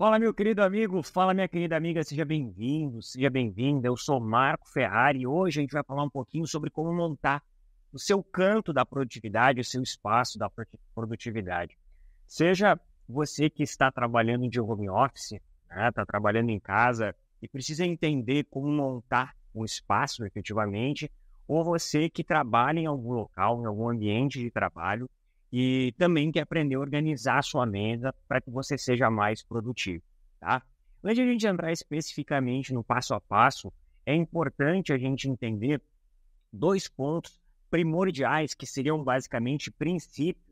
Fala, meu querido amigo, fala, minha querida amiga, seja bem-vindo, seja bem-vinda. Eu sou Marco Ferrari e hoje a gente vai falar um pouquinho sobre como montar o seu canto da produtividade, o seu espaço da produtividade. Seja você que está trabalhando de home office, está né, tá trabalhando em casa e precisa entender como montar um espaço efetivamente, ou você que trabalha em algum local, em algum ambiente de trabalho e também que aprender a organizar a sua mesa para que você seja mais produtivo, tá? Antes de a gente entrar especificamente no passo a passo, é importante a gente entender dois pontos primordiais que seriam basicamente princípios,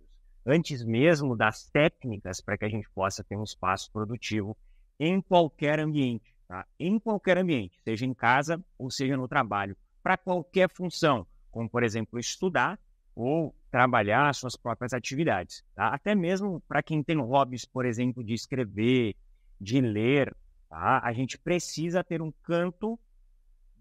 antes mesmo das técnicas para que a gente possa ter um espaço produtivo em qualquer ambiente, tá? Em qualquer ambiente, seja em casa ou seja no trabalho, para qualquer função, como por exemplo estudar ou trabalhar suas próprias atividades. Tá? Até mesmo para quem tem hobbies, por exemplo, de escrever, de ler, tá? a gente precisa ter um canto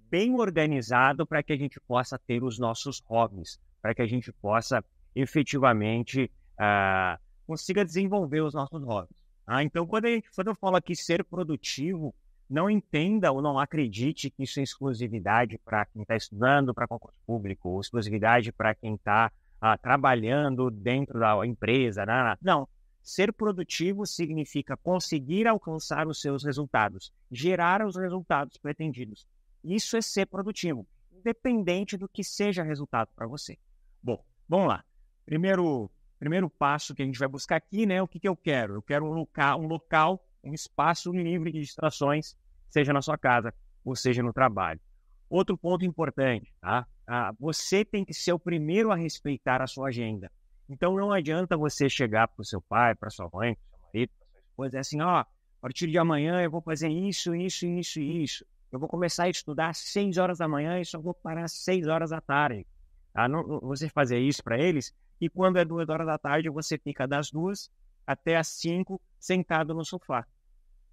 bem organizado para que a gente possa ter os nossos hobbies, para que a gente possa efetivamente uh, consiga desenvolver os nossos hobbies. Ah, Então, quando, a gente, quando eu falo aqui ser produtivo, não entenda ou não acredite que isso é exclusividade para quem está estudando para concurso público, ou exclusividade para quem está ah, trabalhando dentro da empresa. Não, né, né. não. Ser produtivo significa conseguir alcançar os seus resultados, gerar os resultados pretendidos. Isso é ser produtivo, independente do que seja resultado para você. Bom, vamos lá. Primeiro, primeiro passo que a gente vai buscar aqui, né? O que, que eu quero? Eu quero um local, um local, um espaço livre de distrações, seja na sua casa ou seja no trabalho. Outro ponto importante, tá? Ah, você tem que ser o primeiro a respeitar a sua agenda. Então não adianta você chegar para o seu pai, para sua mãe, para seu marido, para sua esposa, é assim, ó, a partir de amanhã eu vou fazer isso, isso, isso e isso. Eu vou começar a estudar às seis horas da manhã e só vou parar às seis horas da tarde. Ah, não, você fazer isso para eles, e quando é duas horas da tarde, você fica das duas até às cinco sentado no sofá,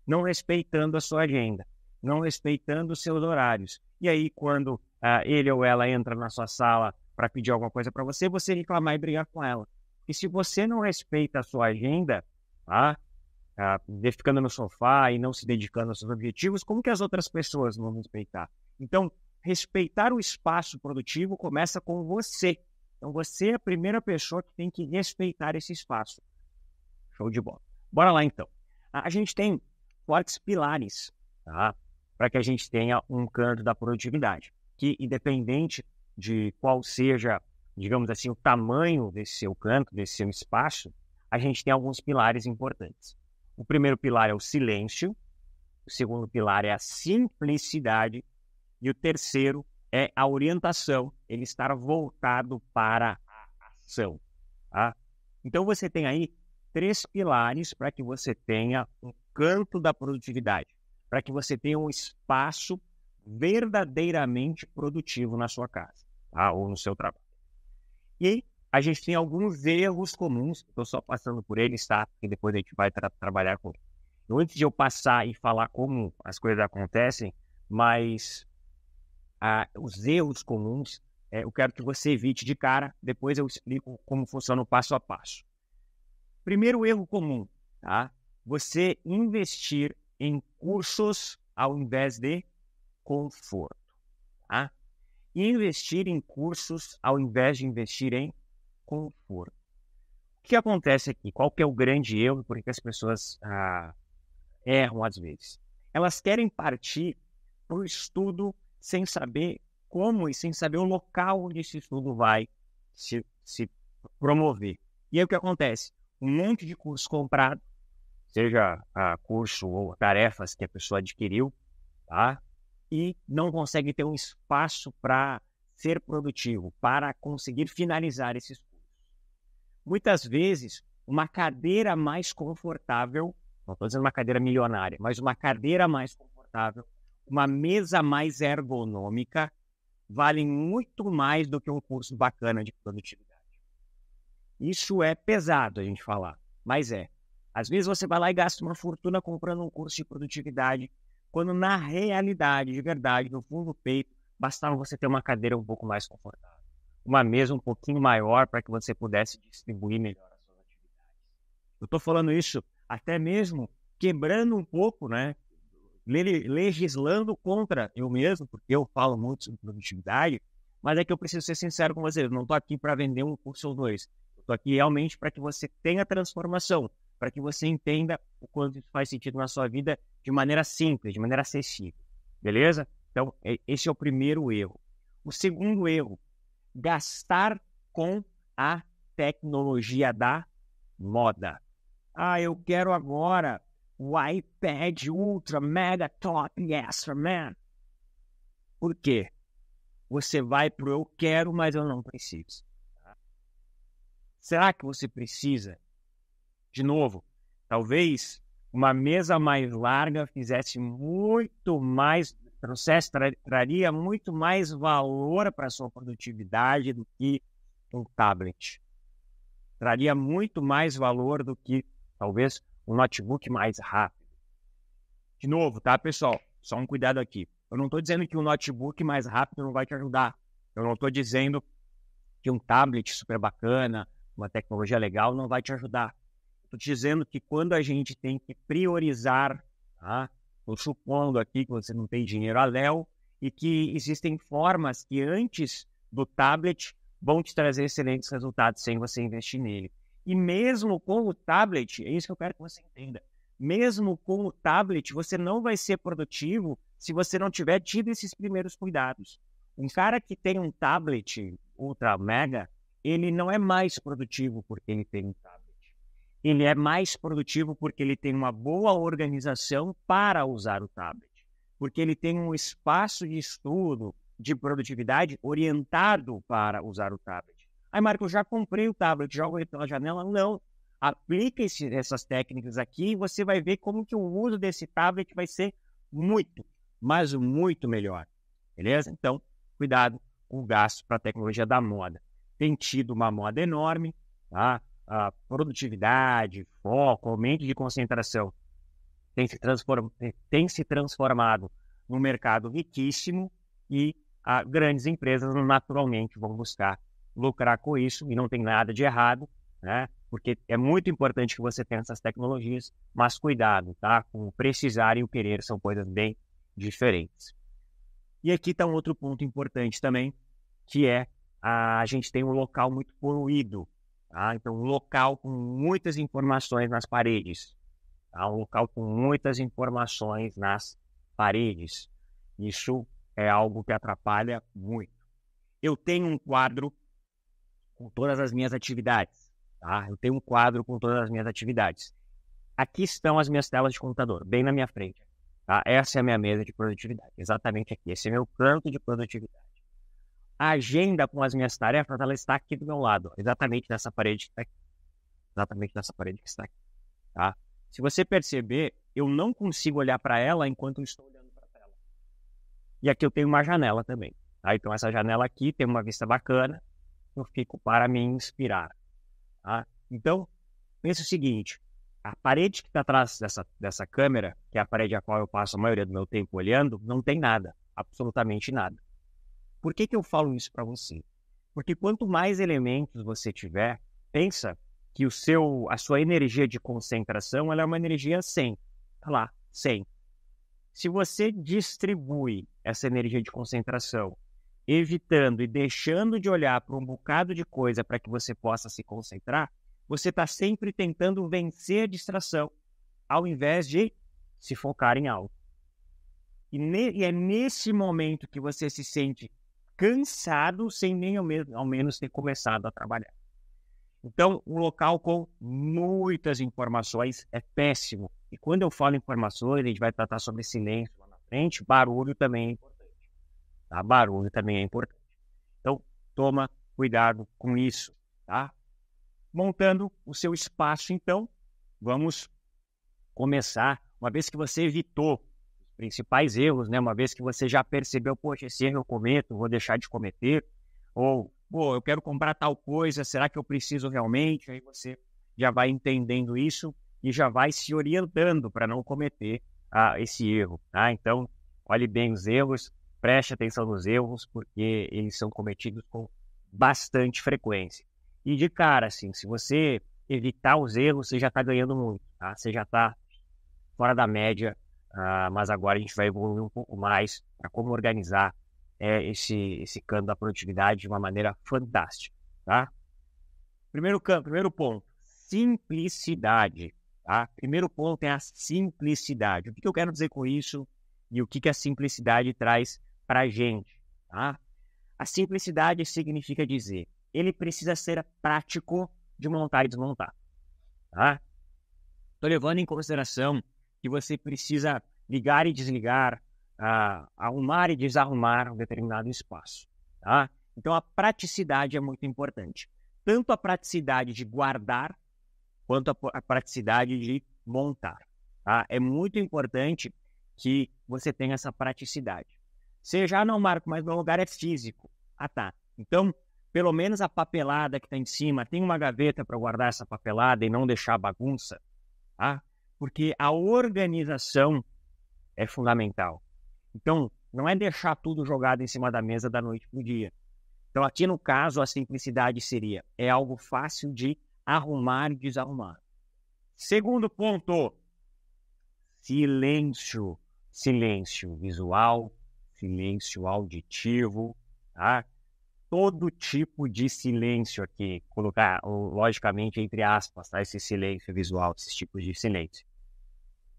não respeitando a sua agenda, não respeitando os seus horários. E aí, quando uh, ele ou ela entra na sua sala para pedir alguma coisa para você, você reclamar e brigar com ela. E se você não respeita a sua agenda, tá? Uh, ficando no sofá e não se dedicando aos seus objetivos, como que as outras pessoas vão respeitar? Então, respeitar o espaço produtivo começa com você. Então, você é a primeira pessoa que tem que respeitar esse espaço. Show de bola. Bora lá, então. A gente tem fortes pilares tá? para que a gente tenha um canto da produtividade que, independente de qual seja, digamos assim, o tamanho desse seu canto, desse seu espaço, a gente tem alguns pilares importantes. O primeiro pilar é o silêncio, o segundo pilar é a simplicidade e o terceiro é a orientação, ele estar voltado para a ação. Tá? Então você tem aí três pilares para que você tenha um canto da produtividade, para que você tenha um espaço verdadeiramente produtivo na sua casa tá? ou no seu trabalho. E a gente tem alguns erros comuns, estou só passando por eles, tá? que depois a gente vai tra trabalhar com. eles então, antes de eu passar e falar como as coisas acontecem, mas ah, os erros comuns, é, eu quero que você evite de cara, depois eu explico como funciona o passo a passo. Primeiro erro comum, tá? Você investir em cursos ao invés de conforto. Tá? Investir em cursos ao invés de investir em conforto. O que acontece aqui? Qual que é o grande erro? Por que as pessoas ah, erram às vezes? Elas querem partir para o estudo sem saber como e sem saber o local onde esse estudo vai se, se promover. E aí o que acontece? Um monte de curso comprado, seja a ah, curso ou tarefas que a pessoa adquiriu, tá? e não consegue ter um espaço para ser produtivo, para conseguir finalizar esses cursos. Muitas vezes, uma cadeira mais confortável, não estou dizendo uma cadeira milionária, mas uma cadeira mais confortável, uma mesa mais ergonômica, valem muito mais do que um curso bacana de produtividade. Isso é pesado a gente falar, mas é. Às vezes você vai lá e gasta uma fortuna comprando um curso de produtividade quando na realidade, de verdade, no fundo do peito, bastava você ter uma cadeira um pouco mais confortável, uma mesa um pouquinho maior para que você pudesse distribuir melhor as suas atividades. Eu estou falando isso até mesmo quebrando um pouco, né? legislando contra eu mesmo, porque eu falo muito sobre produtividade, mas é que eu preciso ser sincero com vocês, não estou aqui para vender um curso ou dois, estou aqui realmente para que você tenha transformação, para que você entenda o quanto isso faz sentido na sua vida de maneira simples, de maneira acessível. Beleza? Então, esse é o primeiro erro. O segundo erro, gastar com a tecnologia da moda. Ah, eu quero agora o iPad Ultra Mega Top Extra, man. Por quê? Você vai pro eu quero, mas eu não preciso. Tá? Será que você precisa de novo, talvez uma mesa mais larga fizesse muito mais, processo tra traria muito mais valor para a sua produtividade do que um tablet. Traria muito mais valor do que talvez um notebook mais rápido. De novo, tá, pessoal? Só um cuidado aqui. Eu não estou dizendo que um notebook mais rápido não vai te ajudar. Eu não estou dizendo que um tablet super bacana, uma tecnologia legal, não vai te ajudar. Estou dizendo que quando a gente tem que priorizar, tá? Estou supondo aqui que você não tem dinheiro a léu e que existem formas que antes do tablet vão te trazer excelentes resultados sem você investir nele. E mesmo com o tablet, é isso que eu quero que você entenda. Mesmo com o tablet, você não vai ser produtivo se você não tiver tido esses primeiros cuidados. Um cara que tem um tablet ultra mega, ele não é mais produtivo porque ele tem um tablet ele é mais produtivo porque ele tem uma boa organização para usar o tablet, porque ele tem um espaço de estudo, de produtividade orientado para usar o tablet. Aí, Marco, já comprei o tablet, jogo ele pela janela? Não. Aplica esse, essas técnicas aqui e você vai ver como que o uso desse tablet vai ser muito, mas muito melhor. Beleza? Então, cuidado com o gasto para a tecnologia da moda. Tem tido uma moda enorme, tá? a produtividade, foco, aumento de concentração tem se, transform... Eh, tem se transformado num mercado riquíssimo e a, grandes empresas naturalmente vão buscar lucrar com isso e não tem nada de errado, né? Porque é muito importante que você tenha essas tecnologias, mas cuidado, tá? Com o precisar e o querer são coisas bem diferentes. E aqui está um outro ponto importante também, que é a, a gente tem um local muito poluído Tá? Então, um local com muitas informações nas paredes. Tá? Um local com muitas informações nas paredes. Isso é algo que atrapalha muito. Eu tenho um quadro com todas as minhas atividades. Tá? Eu tenho um quadro com todas as minhas atividades. Aqui estão as minhas telas de computador, bem na minha frente. Tá? Essa é a minha mesa de produtividade, exatamente aqui. Esse é meu canto de produtividade a agenda com as minhas tarefas, ela está aqui do meu lado, exatamente nessa parede que está aqui. Exatamente nessa parede que está aqui. Tá? Se você perceber, eu não consigo olhar para ela enquanto eu estou olhando para a tela. E aqui eu tenho uma janela também. Tá? Então, essa janela aqui tem uma vista bacana, eu fico para me inspirar. Tá? Então, pense o seguinte: a parede que está atrás dessa, dessa câmera, que é a parede a qual eu passo a maioria do meu tempo olhando, não tem nada, absolutamente nada. Por que, que eu falo isso para você? Porque quanto mais elementos você tiver, pensa que o seu, a sua energia de concentração ela é uma energia 100. Tá lá, 100. Se você distribui essa energia de concentração, evitando e deixando de olhar para um bocado de coisa para que você possa se concentrar, você está sempre tentando vencer a distração, ao invés de se focar em algo. E, ne e é nesse momento que você se sente cansado sem nem ao menos, ao menos ter começado a trabalhar. Então, um local com muitas informações é péssimo. E quando eu falo informações, a gente vai tratar sobre silêncio lá na frente, barulho também é importante. Tá? Barulho também é importante. Então, toma cuidado com isso, tá? Montando o seu espaço, então, vamos começar. Uma vez que você evitou principais erros, né? Uma vez que você já percebeu, poxa, esse erro eu cometo, vou deixar de cometer, ou pô, eu quero comprar tal coisa, será que eu preciso realmente? Aí você já vai entendendo isso e já vai se orientando para não cometer ah, esse erro. Tá? Então, olhe bem os erros, preste atenção nos erros, porque eles são cometidos com bastante frequência. E de cara, assim, se você evitar os erros, você já está ganhando muito, tá? você já está fora da média Uh, mas agora a gente vai evoluir um pouco mais para como organizar é, esse, esse canto da produtividade de uma maneira fantástica, tá? Primeiro, canto, primeiro ponto, simplicidade, tá? Primeiro ponto é a simplicidade. O que eu quero dizer com isso e o que, que a simplicidade traz para a gente, tá? A simplicidade significa dizer, ele precisa ser prático de montar e desmontar, tá? Estou levando em consideração que você precisa ligar e desligar, arrumar e desarrumar um determinado espaço. Tá? Então, a praticidade é muito importante. Tanto a praticidade de guardar, quanto a, a praticidade de montar. Tá? É muito importante que você tenha essa praticidade. Você já não marca, mas meu lugar é físico. Ah, tá. Então, pelo menos a papelada que está em cima, tem uma gaveta para guardar essa papelada e não deixar bagunça. Tá? porque a organização é fundamental. Então, não é deixar tudo jogado em cima da mesa da noite para o dia. Então, aqui no caso, a simplicidade seria: é algo fácil de arrumar e desarrumar. Segundo ponto: silêncio. Silêncio visual, silêncio auditivo. Tá? todo tipo de silêncio aqui, colocar, logicamente, entre aspas, tá? esse silêncio visual, esses tipos de silêncio.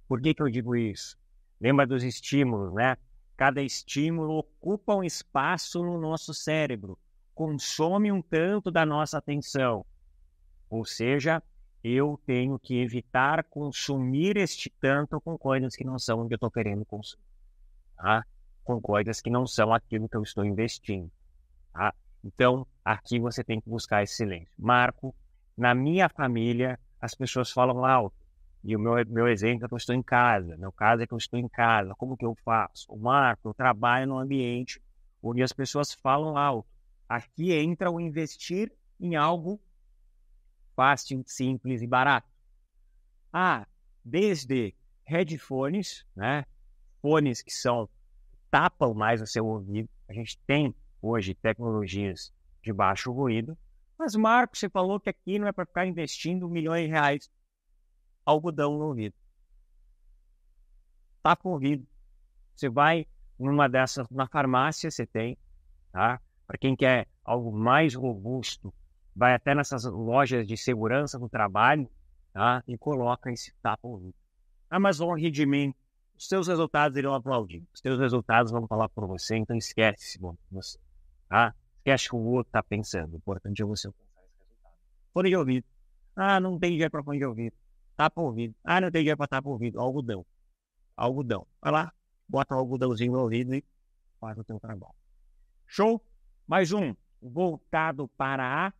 Por que, que eu digo isso? Lembra dos estímulos, né? Cada estímulo ocupa um espaço no nosso cérebro, consome um tanto da nossa atenção. Ou seja, eu tenho que evitar consumir este tanto com coisas que não são o que eu estou querendo consumir, tá? com coisas que não são aquilo que eu estou investindo. Tá? Então, aqui você tem que buscar esse silêncio. Marco, na minha família, as pessoas falam alto. E o meu, meu exemplo é que eu estou em casa. Meu caso é que eu estou em casa. Como que eu faço? O Marco, eu trabalho num ambiente onde as pessoas falam alto. Aqui entra o investir em algo fácil, simples e barato. Ah, desde headphones, né? Fones que são tapam mais o seu ouvido. A gente tem hoje tecnologias de baixo ruído. Mas, Marco, você falou que aqui não é para ficar investindo milhões de reais algodão no ouvido. Tá com ouvido. Você vai numa dessas, na farmácia você tem, tá? Para quem quer algo mais robusto, vai até nessas lojas de segurança do trabalho, tá? E coloca esse tapa ouvido. Amazon ah, ri de mim. Os seus resultados irão aplaudir. Os seus resultados vão falar por você, então esquece, bom, você. Tá? o que o outro está pensando. O importante é você alcançar esse resultado. Fone de ouvido. Ah, não tem dinheiro para fone de ouvido. Tapa tá ouvido. Ah, não tem dinheiro para tapa tá ouvido. Algodão. Algodão. Vai lá, bota um algodãozinho no ouvido e faz o teu trabalho. Show? Mais um. Voltado para a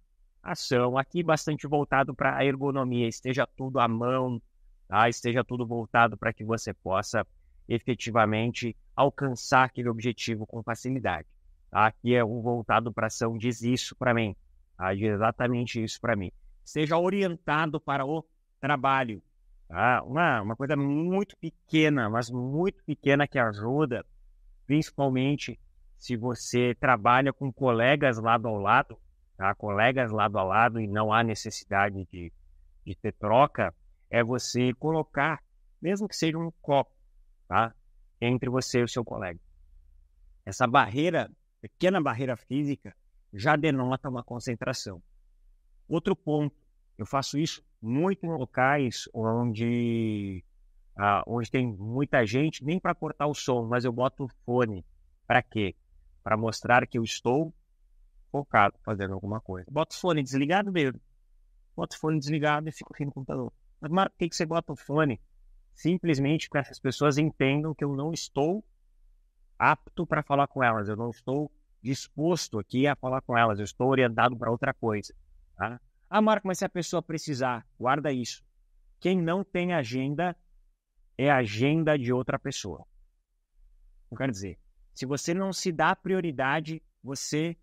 ação. Aqui bastante voltado para a ergonomia. Esteja tudo à mão, tá? esteja tudo voltado para que você possa efetivamente alcançar aquele objetivo com facilidade. Aqui é um voltado para ação, diz isso para mim, tá? diz exatamente isso para mim. Seja orientado para o trabalho. Tá? Uma, uma coisa muito pequena, mas muito pequena que ajuda, principalmente se você trabalha com colegas lado a lado, tá? colegas lado a lado e não há necessidade de, de ter troca, é você colocar, mesmo que seja um copo, tá? entre você e o seu colega. Essa barreira pequena barreira física já denota uma concentração. Outro ponto, eu faço isso muito em locais onde, ah, onde tem muita gente, nem para cortar o som, mas eu boto o fone. Para quê? Para mostrar que eu estou focado fazendo alguma coisa. Boto o fone desligado mesmo. Boto o fone desligado e fico aqui no computador. Mas, por que, que você bota o fone? Simplesmente para que as pessoas entendam que eu não estou apto para falar com elas, eu não estou disposto aqui a falar com elas, eu estou orientado para outra coisa. Tá? Ah, Marco, mas se a pessoa precisar, guarda isso. Quem não tem agenda é agenda de outra pessoa. Quer quero dizer, se você não se dá prioridade, você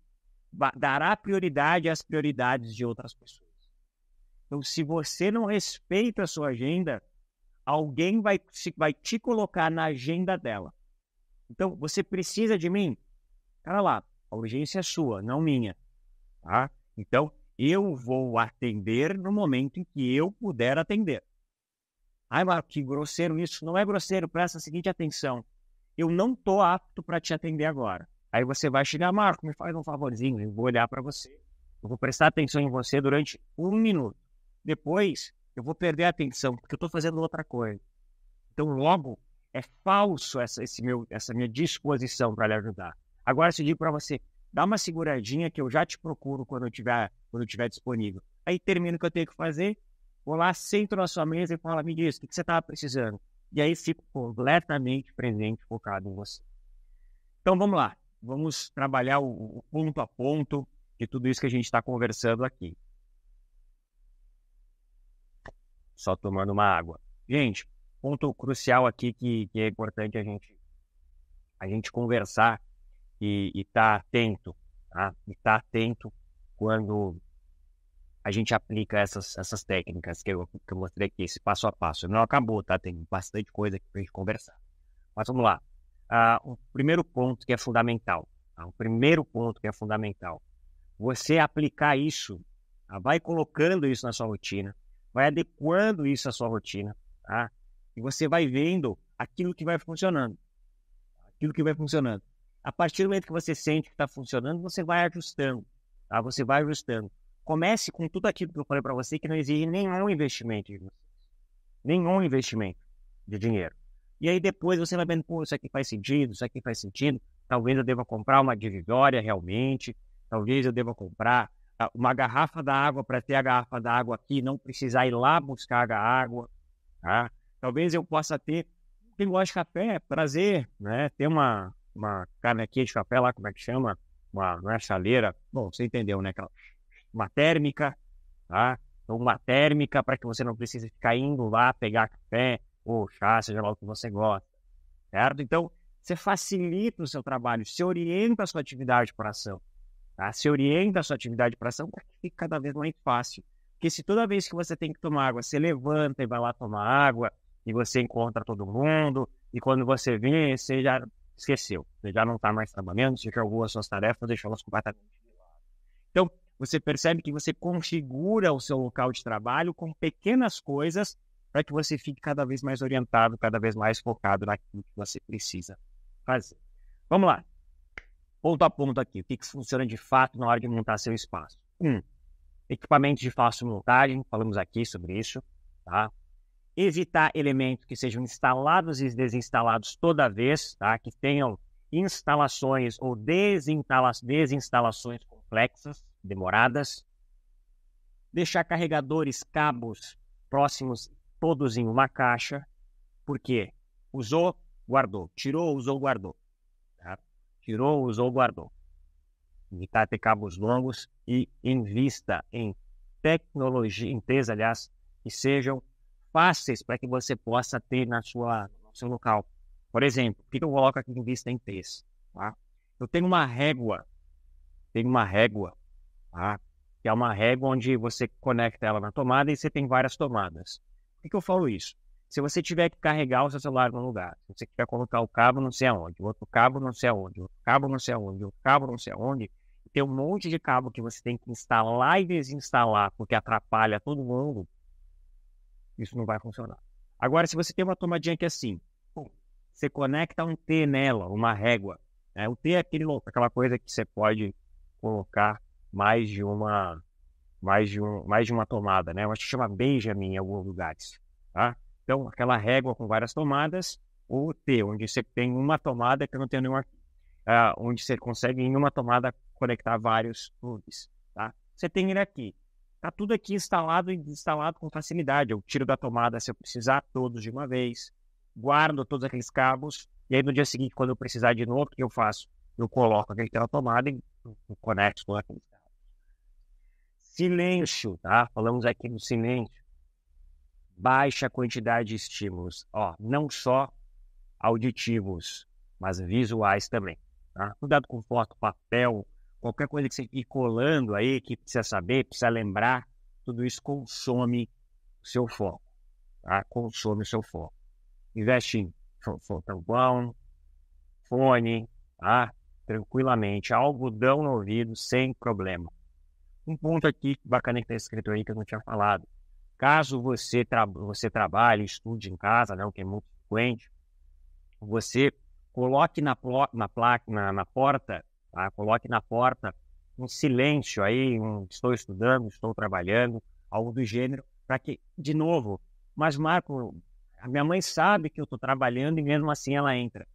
dará prioridade às prioridades de outras pessoas. Então, se você não respeita a sua agenda, alguém vai, vai te colocar na agenda dela. Então, você precisa de mim? Cara lá, a urgência é sua, não minha. Tá? Então, eu vou atender no momento em que eu puder atender. Ai, Marco, que grosseiro isso. Não é grosseiro, presta a seguinte atenção. Eu não tô apto para te atender agora. Aí você vai chegar, Marco, me faz um favorzinho, eu vou olhar para você. Eu vou prestar atenção em você durante um minuto. Depois, eu vou perder a atenção, porque eu estou fazendo outra coisa. Então, logo, é falso essa, esse meu, essa minha disposição para lhe ajudar. Agora, se eu digo para você, dá uma seguradinha que eu já te procuro quando eu tiver, quando eu tiver disponível. Aí termino o que eu tenho que fazer, vou lá, sento na sua mesa e falo, me diz, o que, você estava precisando? E aí fico completamente presente, focado em você. Então vamos lá, vamos trabalhar o, o ponto a ponto de tudo isso que a gente está conversando aqui. Só tomando uma água. Gente, ponto crucial aqui que, que é importante a gente, a gente conversar e estar tá atento, tá? E estar tá atento quando a gente aplica essas, essas técnicas que eu, que eu mostrei aqui, esse passo a passo. Não acabou, tá? Tem bastante coisa aqui pra gente conversar. Mas vamos lá. Ah, o primeiro ponto que é fundamental, tá? o primeiro ponto que é fundamental, você aplicar isso, tá? vai colocando isso na sua rotina, vai adequando isso à sua rotina, tá? E você vai vendo aquilo que vai funcionando. Aquilo que vai funcionando. A partir do momento que você sente que está funcionando, você vai ajustando. Tá? Você vai ajustando. Comece com tudo aquilo que eu falei para você que não exige nenhum investimento de vocês. Nenhum investimento de dinheiro. E aí depois você vai vendo, pô, isso aqui faz sentido, isso aqui faz sentido. Talvez eu deva comprar uma divisória realmente. Talvez eu deva comprar ah, uma garrafa da água para ter a garrafa da água aqui, não precisar ir lá buscar a água. Tá? Talvez eu possa ter, quem gosta de café, prazer, né? Ter uma, uma canequinha de café lá, como é que chama? Uma, uma é chaleira, bom, você entendeu, né? Uma térmica, tá? Então, uma térmica para que você não precise ficar indo lá pegar café ou chá, seja lá o que você gosta, certo? Então, você facilita o seu trabalho, se orienta a sua atividade para ação. Tá? Se orienta a sua atividade para ação para que fique cada vez mais fácil. Porque se toda vez que você tem que tomar água, você levanta e vai lá tomar água, e você encontra todo mundo, e quando você vem, você já esqueceu, você já não está mais trabalhando, você jogou as suas tarefas, deixou elas completamente de lado. Então, você percebe que você configura o seu local de trabalho com pequenas coisas para que você fique cada vez mais orientado, cada vez mais focado naquilo que você precisa fazer. Vamos lá. Ponto a ponto aqui. O que, que funciona de fato na hora de montar seu espaço? Um, equipamento de fácil montagem, falamos aqui sobre isso. Tá? evitar elementos que sejam instalados e desinstalados toda vez, tá? que tenham instalações ou desinstala desinstalações complexas, demoradas. Deixar carregadores, cabos próximos, todos em uma caixa, porque usou, guardou, tirou, usou, guardou. Tá? Tirou, usou, guardou. Evitar ter cabos longos e invista em tecnologia, empresa, aliás, que sejam fáceis para que você possa ter na sua no seu local. Por exemplo, o que eu coloco aqui em vista em texto? Tá? Eu tenho uma régua, tenho uma régua, tá? que é uma régua onde você conecta ela na tomada e você tem várias tomadas. Por que, que eu falo isso? Se você tiver que carregar o seu celular num lugar, se você quiser colocar o cabo não sei aonde, outro cabo não sei aonde, outro cabo não sei aonde, outro cabo não sei aonde, tem um monte de cabo que você tem que instalar e desinstalar porque atrapalha todo mundo, isso não vai funcionar. Agora, se você tem uma tomadinha que é assim, você conecta um T nela, uma régua. Né? O T é aquele, aquela coisa que você pode colocar mais de uma mais de, um, mais de uma tomada, né? Eu acho que chama Benjamin em alguns lugares, tá? Então, aquela régua com várias tomadas, ou T, onde você tem uma tomada que não tem nenhuma, uh, onde você consegue em uma tomada conectar vários plugs, tá? Você tem ele aqui. Está tudo aqui instalado e desinstalado com facilidade. Eu tiro da tomada se eu precisar, todos de uma vez, guardo todos aqueles cabos, e aí no dia seguinte, quando eu precisar de novo, o que eu faço? Eu coloco aquele da tomada e conecto com aqueles cabos. Silêncio, tá? Falamos aqui no silêncio. Baixa quantidade de estímulos. Ó, não só auditivos, mas visuais também. Tá? Cuidado com foto, papel, qualquer coisa que você ir colando aí, que precisa saber, precisa lembrar, tudo isso consome o seu foco. Tá? Consome o seu foco. Investe em fotobão, fone, tá? tranquilamente, algodão no ouvido, sem problema. Um ponto aqui bacana que está escrito aí que eu não tinha falado. Caso você, tra você trabalhe, estude em casa, né, o que é muito frequente, você coloque na, na placa, na, na porta Tá? Coloque na porta um silêncio aí, um estou estudando, estou trabalhando, algo do gênero, para que, de novo, mas Marco, a minha mãe sabe que eu estou trabalhando e mesmo assim ela entra.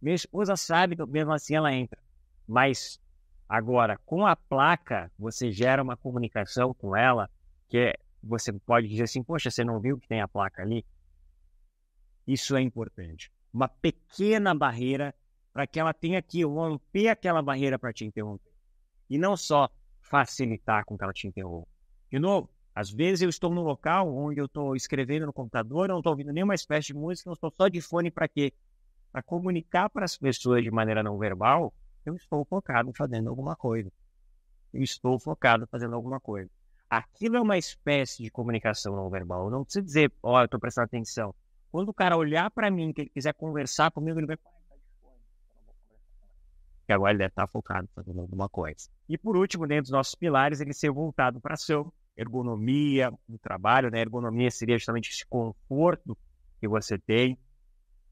Minha esposa sabe que mesmo assim ela entra. Mas agora, com a placa, você gera uma comunicação com ela que é, você pode dizer assim, poxa, você não viu que tem a placa ali? Isso é importante. Uma pequena barreira para que ela tenha que romper aquela barreira para te interromper. E não só facilitar com que ela te interrompa. De novo, às vezes eu estou num local onde eu estou escrevendo no computador, não estou ouvindo nenhuma espécie de música, não estou só de fone para quê? Para comunicar para as pessoas de maneira não verbal, eu estou focado fazendo alguma coisa. Eu estou focado fazendo alguma coisa. Aquilo é uma espécie de comunicação não verbal. Eu não precisa dizer, ó, oh, eu estou prestando atenção. Quando o cara olhar para mim, que ele quiser conversar comigo, ele vai, que agora ele deve estar tá focado tá fazendo alguma coisa. E por último, dentro dos nossos pilares, ele ser voltado para ação, ergonomia do trabalho, né? Ergonomia seria justamente esse conforto que você tem,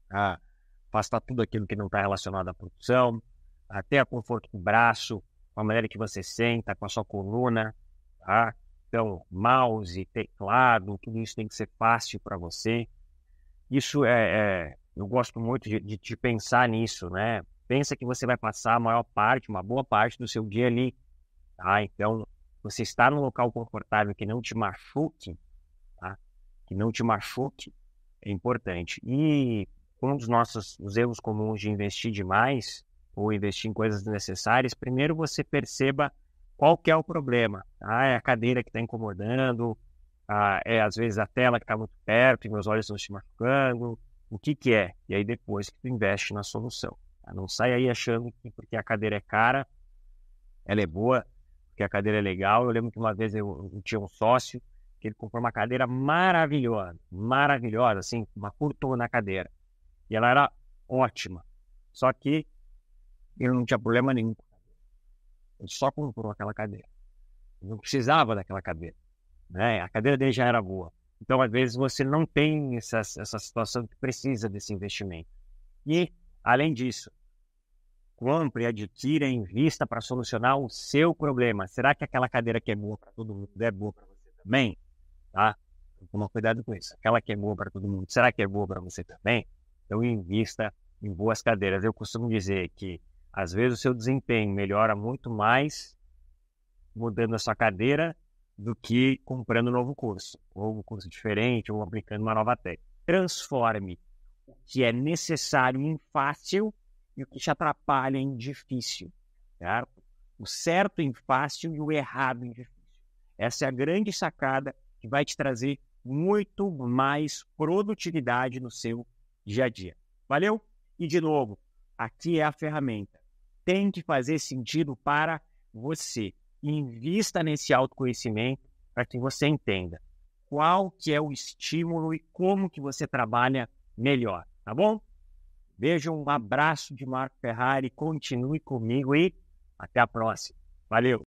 a tá? afastar tudo aquilo que não está relacionado à produção, até a conforto do braço, com a maneira que você senta, com a sua coluna, tá? Então, mouse, teclado, tudo isso tem que ser fácil para você. Isso é, é, eu gosto muito de, de, de pensar nisso, né? pensa que você vai passar a maior parte, uma boa parte do seu dia ali, tá? Então, você estar num local confortável que não te machuque, tá? Que não te machuque é importante. E um dos nossos os erros comuns de investir demais ou investir em coisas desnecessárias, primeiro você perceba qual que é o problema. Ah, é a cadeira que está incomodando, ah, é às vezes a tela que está muito perto e meus olhos estão se machucando, o que que é? E aí depois que tu investe na solução. Não sai aí achando que porque a cadeira é cara, ela é boa, porque a cadeira é legal. Eu lembro que uma vez eu, eu tinha um sócio que ele comprou uma cadeira maravilhosa, maravilhosa, assim, uma curtona na cadeira. E ela era ótima. Só que ele não tinha problema nenhum com a cadeira. Ele só comprou aquela cadeira. Ele não precisava daquela cadeira. Né? A cadeira dele já era boa. Então, às vezes, você não tem essa, essa situação que precisa desse investimento. E, além disso, compre, adquira, invista para solucionar o seu problema. Será que aquela cadeira que é boa para todo mundo é boa para você também? Tá? Então, toma cuidado com isso. Aquela que é boa para todo mundo, será que é boa para você também? Então, invista em boas cadeiras. Eu costumo dizer que, às vezes, o seu desempenho melhora muito mais mudando a sua cadeira do que comprando um novo curso, ou um curso diferente, ou aplicando uma nova técnica. Transforme o que é necessário em fácil o que te atrapalha em difícil, certo? O certo em fácil e o errado em difícil. Essa é a grande sacada que vai te trazer muito mais produtividade no seu dia a dia. Valeu? E de novo, aqui é a ferramenta. Tem que fazer sentido para você. Invista nesse autoconhecimento para que você entenda qual que é o estímulo e como que você trabalha melhor, tá bom? Beijo, um abraço de Marco Ferrari, continue comigo e até a próxima. Valeu!